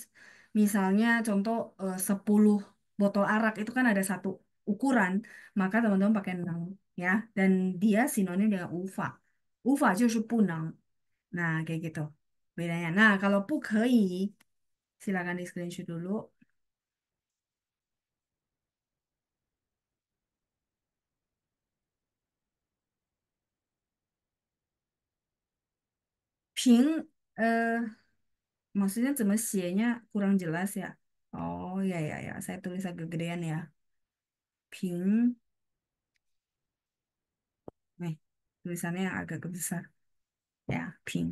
misalnya contoh eh, uh, 10 botol arak itu kan ada satu ukuran maka teman-teman pakai 6 ya dan dia sinonim dengan ufa ufa justru punang nah kayak gitu bedanya nah kalau 不可以 silakan di screenshot dulu ping eh maksudnya cuma sienya kurang jelas ya oh ya ya ya saya tulis agak gedean ya ping tulisannya yang agak besar ya pink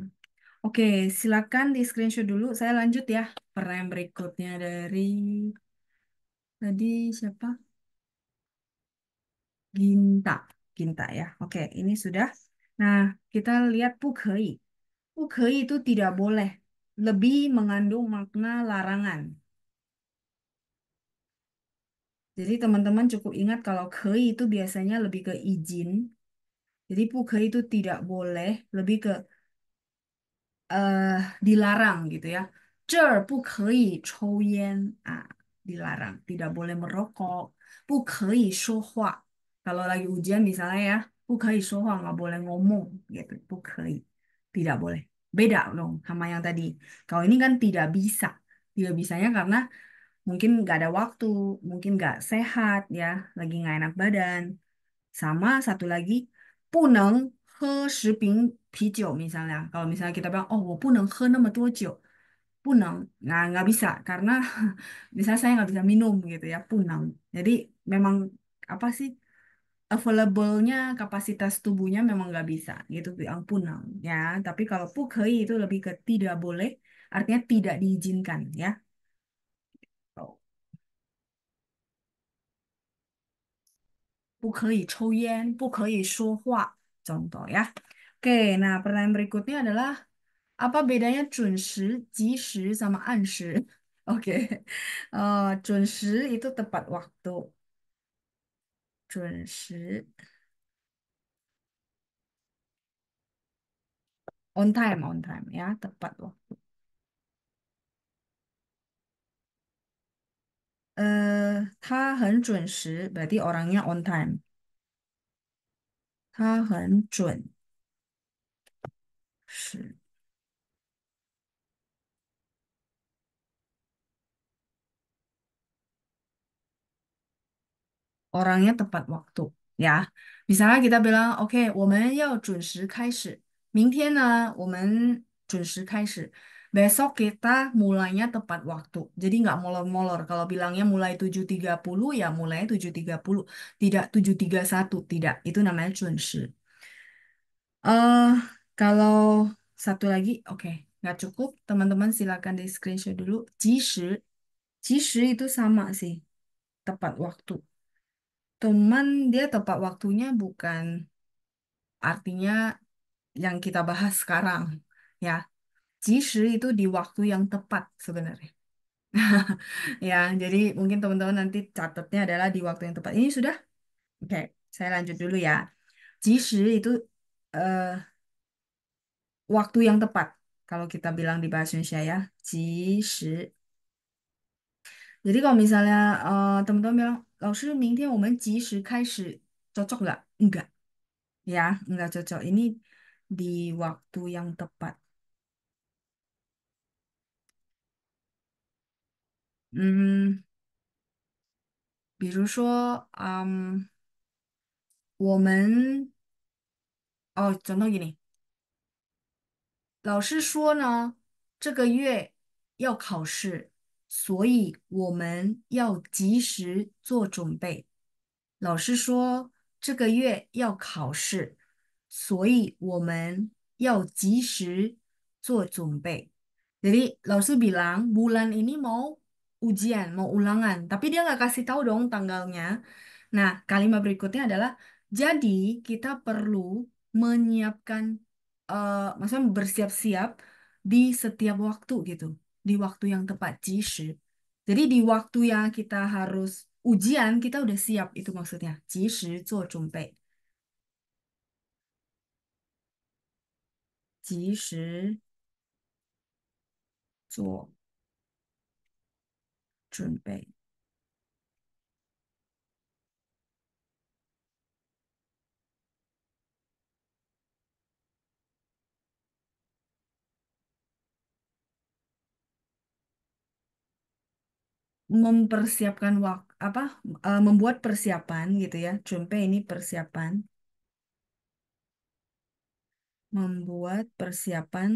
oke silakan di screenshot dulu saya lanjut ya pertanyaan berikutnya dari tadi siapa Ginta Ginta ya oke ini sudah nah kita lihat pukhei. Pukhei itu tidak boleh lebih mengandung makna larangan jadi teman-teman cukup ingat kalau kei itu biasanya lebih ke izin jadi puga itu tidak boleh, lebih ke eh dilarang gitu ya. Ah, dilarang. tidak boleh merokok, 不可以说话. Kalau lagi ujian misalnya ya, 不可以说话 nggak boleh ngomong gitu, 不可以, tidak boleh. Beda dong sama yang tadi. Kalau ini kan tidak bisa, tidak bisanya karena mungkin nggak ada waktu, mungkin nggak sehat ya, lagi nggak enak badan. Sama satu lagi 不能喝十瓶啤酒 misalnya. Kalau misalnya kita bilang, oh, 我不能喝那么多酒，不能，nah nggak bisa karena misalnya saya nggak bisa minum gitu ya, punang. Jadi memang apa sih available-nya kapasitas tubuhnya memang nggak bisa gitu bilang punang ya. Tapi kalau 不可以 itu lebih ke tidak boleh, artinya tidak diizinkan ya. 不可以抽烟，不可以说话. ya. Oke, nah pertanyaan berikutnya adalah apa bedanya 准时、及时 sama 按时? Oke. Uh, 准时 itu tepat waktu. 准时 on time on time ya, tepat waktu. 呃，他很准时，别提，orangnya on time，他很准时，orangnya tepat waktu，呀，比如说，我们说，OK，我们要准时开始，明天呢，我们准时开始。Besok kita mulainya tepat waktu. Jadi nggak molor-molor. Kalau bilangnya mulai 7.30 ya mulai 7.30. Tidak 7.31. Tidak. Itu namanya cunshi. eh kalau satu lagi, oke. Nggak cukup. Teman-teman silakan di screenshot dulu. Jishi. Jishi itu sama sih. Tepat waktu. teman dia tepat waktunya bukan artinya yang kita bahas sekarang. Ya, Jishi itu di waktu yang tepat sebenarnya. (laughs) ya, jadi mungkin teman-teman nanti catatnya adalah di waktu yang tepat. Ini sudah? Oke, saya lanjut dulu ya. Jishi itu uh, waktu yang tepat. Kalau kita bilang di bahasa Indonesia ya, Jishi. Jadi kalau misalnya eh, teman-teman bilang, Laoshi, mingtian woman jishi kaisi. Cocok nggak? Enggak. Ya, enggak cocok. Ini di waktu yang tepat. 嗯，比如说，嗯，我们哦，转到给你。老师说呢，这个月要考试，所以我们要及时做准备。老师说这个月要考试，所以我们要及时做准备。这里老师比狼，无 a a n y m o r e ujian, mau ulangan, tapi dia nggak kasih tahu dong tanggalnya. Nah, kalimat berikutnya adalah jadi kita perlu menyiapkan uh, maksudnya bersiap-siap di setiap waktu gitu, di waktu yang tepat, 及时. Jadi di waktu yang kita harus ujian, kita udah siap itu maksudnya, zuo 及时做准备. zuo. 准备。mempersiapkan waktu, apa uh, membuat persiapan gitu ya. Jumpe ini persiapan. Membuat persiapan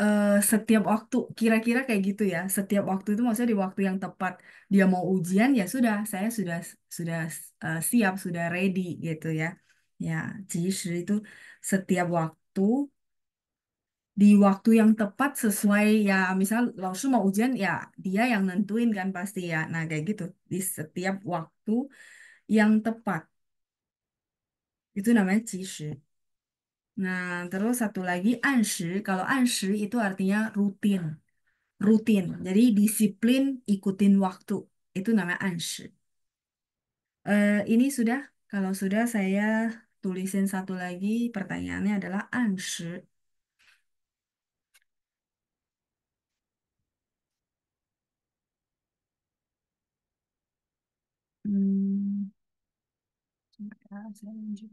eh, setiap waktu kira-kira kayak gitu ya setiap waktu itu maksudnya di waktu yang tepat dia mau ujian ya sudah saya sudah sudah uh, siap sudah ready gitu ya ya jadi itu setiap waktu di waktu yang tepat sesuai ya misal langsung mau ujian ya dia yang nentuin kan pasti ya nah kayak gitu di setiap waktu yang tepat itu namanya jisri Nah, terus satu lagi anshi. Kalau anshi itu artinya rutin. Rutin. Jadi disiplin ikutin waktu. Itu namanya anshi. Eh, ini sudah, kalau sudah saya tulisin satu lagi pertanyaannya adalah anshi. Hmm, saya lanjut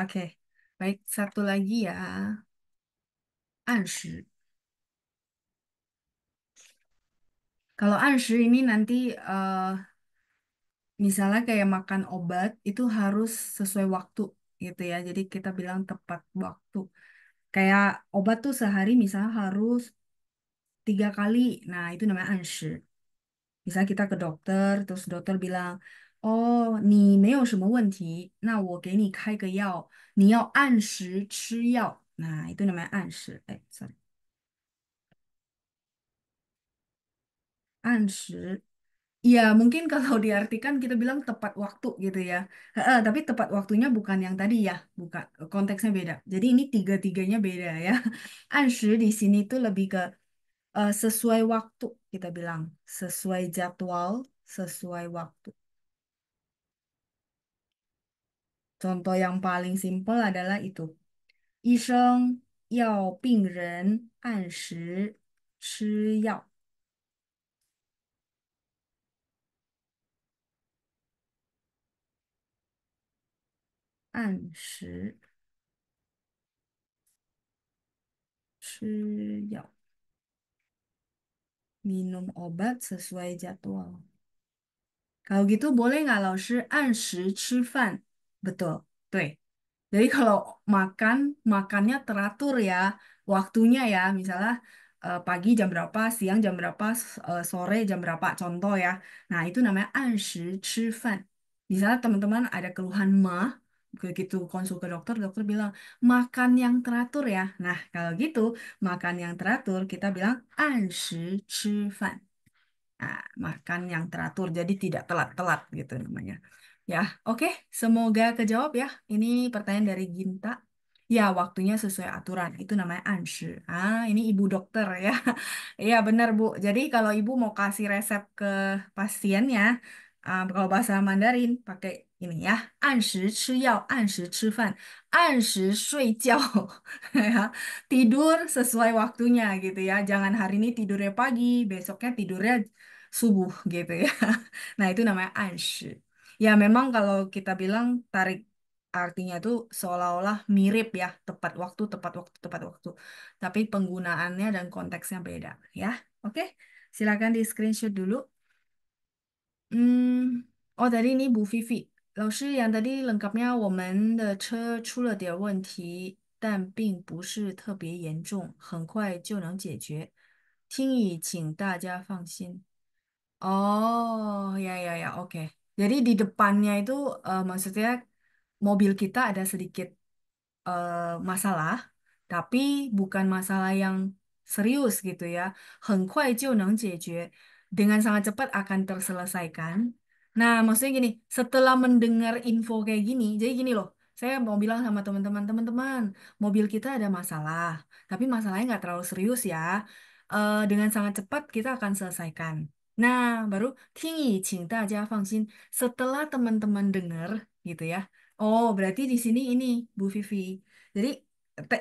oke baik satu lagi ya, ansh Kalau ansh ini nanti uh, misalnya kayak makan obat itu harus sesuai waktu gitu ya. Jadi kita bilang tepat waktu. Kayak obat tuh sehari misalnya harus tiga kali. Nah itu namanya ansh Misalnya kita ke dokter, terus dokter bilang 哦，你没有什么问题，那我给你开个药，你要按时吃药。哪一个你们按时？哎，sorry，按时. (laughs) mungkin kalau diartikan kita bilang tepat waktu gitu ya. Heeh, tapi tepat waktunya bukan yang tadi ya, bukan konteksnya beda. Jadi ini tiga-tiganya beda ya. Anshi (laughs) di sini tuh lebih ke eh, sesuai waktu kita bilang, sesuai jadwal, sesuai waktu. Contoh yang paling simpel adalah itu. 医生要病人按时吃药。按时吃药，minum obat sesuai jadwal。kalau gitu boleh nggak, 老师按时吃饭？Betul. Tuh. Jadi kalau makan, makannya teratur ya. Waktunya ya, misalnya eh, pagi jam berapa, siang jam berapa, eh, sore jam berapa, contoh ya. Nah, itu namanya anshi 按时吃饭. Misalnya teman-teman ada keluhan mah, begitu konsul ke dokter, dokter bilang, makan yang teratur ya. Nah, kalau gitu, makan yang teratur, kita bilang 按时吃饭. Nah, makan yang teratur, jadi tidak telat-telat gitu namanya. Ya, oke. Semoga kejawab ya. Ini pertanyaan dari Ginta. Ya, waktunya sesuai aturan. Itu namanya anshi. Ah, ini ibu dokter ya. (laughs) Iya, benar Bu. Jadi kalau ibu mau kasih resep ke pasiennya, um, ah, kalau bahasa Mandarin pakai ini ya, anshi chi yao, anshi chi fan, anshi shui jiao. (laughs) ya. Tidur sesuai waktunya gitu ya. Jangan hari ini tidurnya pagi, besoknya tidurnya subuh gitu ya. (laughs) Nah, itu namanya anshi. Ya memang kalau kita bilang tarik artinya itu seolah-olah mirip ya, tepat waktu, tepat waktu, tepat waktu. Tapi penggunaannya dan konteksnya beda ya. Oke, silakan di screenshot dulu. Hmm, oh tadi ini Bu Vivi. yang tadi lengkapnya 我们的车出了点问题，但并不是特别严重，很快就能解决。听语请大家放心。哦，ya ya ya, oke. Okay. Jadi di depannya itu uh, maksudnya mobil kita ada sedikit uh, masalah, tapi bukan masalah yang serius gitu ya. dengan sangat cepat akan terselesaikan. Nah, maksudnya gini, setelah mendengar info kayak gini, jadi gini loh, saya mau bilang sama teman-teman, teman-teman, mobil kita ada masalah, tapi masalahnya nggak terlalu serius ya. Uh, dengan sangat cepat kita akan selesaikan. Nah, baru tinggi cinta aja vaksin Setelah teman-teman dengar gitu ya. Oh, berarti di sini ini Bu Vivi. Jadi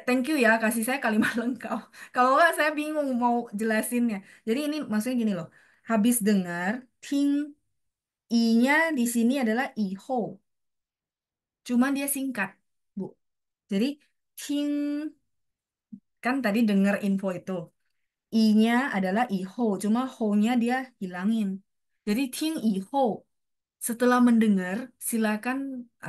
thank you ya kasih saya kalimat (laughs) lengkap. Kalau nggak saya bingung mau jelasinnya. Jadi ini maksudnya gini loh. Habis dengar Ting I-nya di sini adalah iho Cuman dia singkat, Bu. Jadi Ting kan tadi dengar info itu i-nya adalah iho, cuma ho-nya dia hilangin. Jadi ting iho. Setelah mendengar, silakan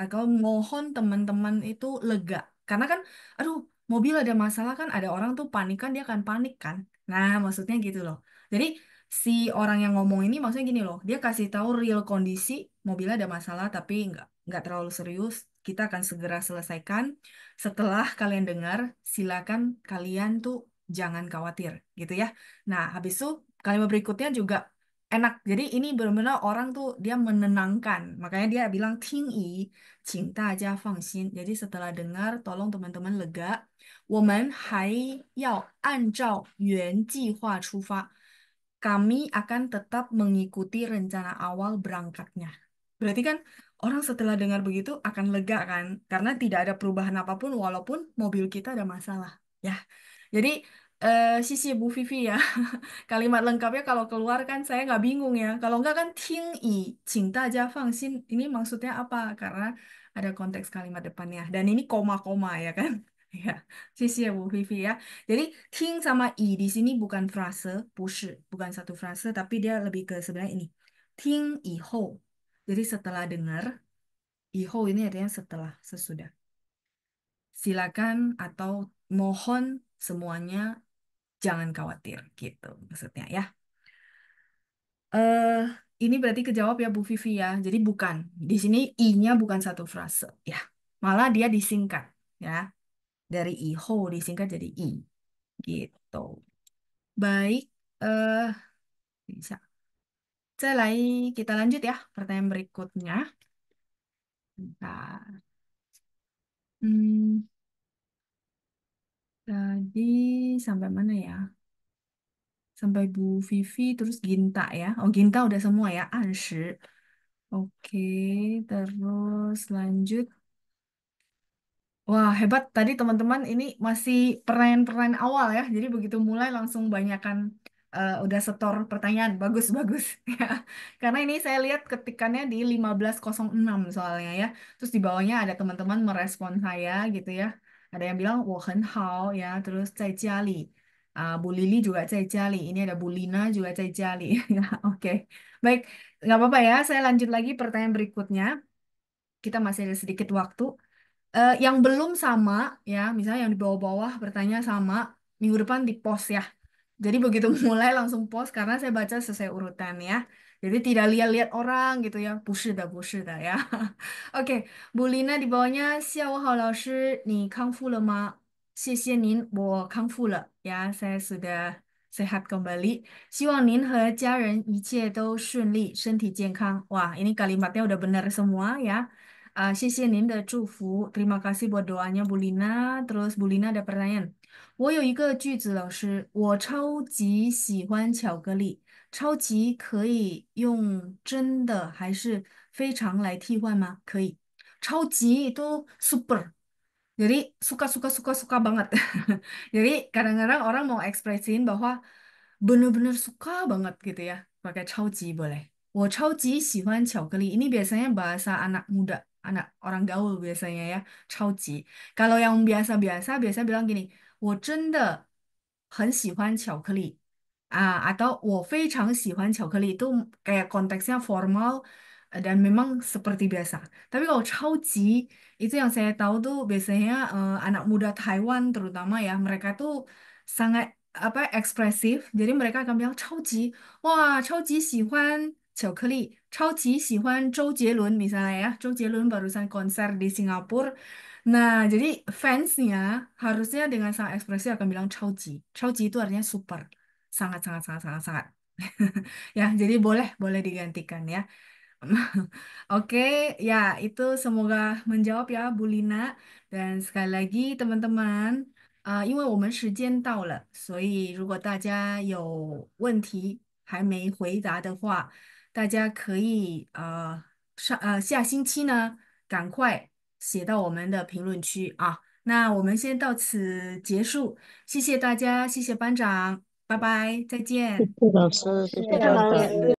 atau eh, mohon teman-teman itu lega. Karena kan, aduh, mobil ada masalah kan, ada orang tuh panik kan, dia akan panik kan. Nah, maksudnya gitu loh. Jadi si orang yang ngomong ini maksudnya gini loh, dia kasih tahu real kondisi mobil ada masalah tapi nggak nggak terlalu serius. Kita akan segera selesaikan. Setelah kalian dengar, silakan kalian tuh jangan khawatir gitu ya. Nah, habis itu kalimat berikutnya juga enak. Jadi ini benar-benar orang tuh dia menenangkan. Makanya dia bilang ting Yi, qing aja fang xin. Jadi setelah dengar tolong teman-teman lega. Woman hai yao an zhao yuan ji hua chu fa. Kami akan tetap mengikuti rencana awal berangkatnya. Berarti kan orang setelah dengar begitu akan lega kan? Karena tidak ada perubahan apapun walaupun mobil kita ada masalah. Ya, jadi eh Sisi Bu Vivi ya. (laughs) Kalimat lengkapnya kalau keluar kan saya nggak bingung ya. Kalau nggak kan ting i, cinta aja fangsin. Ini maksudnya apa? Karena ada konteks kalimat depannya. Dan ini koma-koma ya kan? (laughs) Ya, Sisi ya Bu Vivi ya. Jadi ting sama i di sini bukan frase, push bukan satu frase, tapi dia lebih ke sebenarnya ini. Ting i ho. Jadi setelah dengar, i ho ini artinya setelah, sesudah silakan atau mohon semuanya jangan khawatir gitu maksudnya ya. Eh, ini berarti kejawab ya Bu Vivi ya. Jadi bukan. Di sini i-nya bukan satu frase ya. Malah dia disingkat ya. Dari iho disingkat jadi i. Gitu. Baik, eh bisa. Selai kita lanjut ya pertanyaan berikutnya. Bentar. Hmm. Tadi sampai mana ya? Sampai Bu Vivi, terus Ginta ya. Oh, Ginta udah semua ya, Anshi. Ah, Oke, terus lanjut. Wah, hebat. Tadi teman-teman ini masih pertanyaan-pertanyaan awal ya. Jadi begitu mulai langsung banyakan uh, udah setor pertanyaan. Bagus-bagus (laughs) ya. Karena ini saya lihat ketikannya di 1506 soalnya ya. Terus di bawahnya ada teman-teman merespon saya gitu ya ada yang bilang wah hen ya terus cai jia uh, ah, Bu Lili juga cai ini ada Bu Lina juga cai (laughs) ya oke okay. baik nggak apa-apa ya saya lanjut lagi pertanyaan berikutnya kita masih ada sedikit waktu uh, yang belum sama ya misalnya yang di bawah-bawah bertanya sama minggu depan di pos ya jadi begitu (laughs) mulai langsung pos karena saya baca sesuai urutan ya. Jadi tidak lihat-lihat orang gitu ya. ya. Bukan, bukan ya，不是的，不是的呀。OK，Bu Lina di bawahnya. saya sudah sehat kembali。希望您和家人一切都顺利，身体健康。Wah, ini kalimatnya udah benar semua ya. Uh, ah, sisi Ninda Chufu, terima kasih buat doanya Bu Lina. Terus Bu Lina ada pertanyaan. 我有一个句子，老师，我超级喜欢巧克力。超级可以用真的还是非常来替换吗？可以，超级都 itu super. Jadi suka suka suka suka banget. (laughs) Jadi kadang-kadang orang mau ekspresiin bahwa bener-bener suka banget gitu ya. Pakai 超级 boleh. 我超级喜欢巧克力. Ini biasanya bahasa anak muda, anak orang gaul biasanya ya. 超级. Kalau yang biasa-biasa biasa bilang gini, 我真的很喜欢巧克力。Ah, atau wow, Fei Chang Xihuan Qiao itu kayak konteksnya formal dan memang seperti biasa. Tapi kalau Chao Ji, itu yang saya tahu tuh biasanya uh, anak muda Taiwan terutama ya, mereka tuh sangat apa ekspresif. Jadi mereka akan bilang Chao Ji, wah Chao Ji Xihuan Qiao Keli, Chao Ji Xihuan Zhou Jie misalnya ya. Zhou Jie barusan konser di Singapura. Nah, jadi fansnya harusnya dengan sangat ekspresif akan bilang Chao Ji. Chao Ji itu artinya super sangat sangat sangat sangat sangat (laughs) ya jadi boleh boleh digantikan ya (laughs) Oke, ya itu semoga menjawab ya Bu Lina dan sekali lagi teman-teman, uh, 因为我们时间到了，所以如果大家有问题还没回答的话，大家可以呃上呃下星期呢赶快写到我们的评论区啊。那我们先到此结束，谢谢大家，谢谢班长。拜拜，再见。谢谢老师，谢谢老师。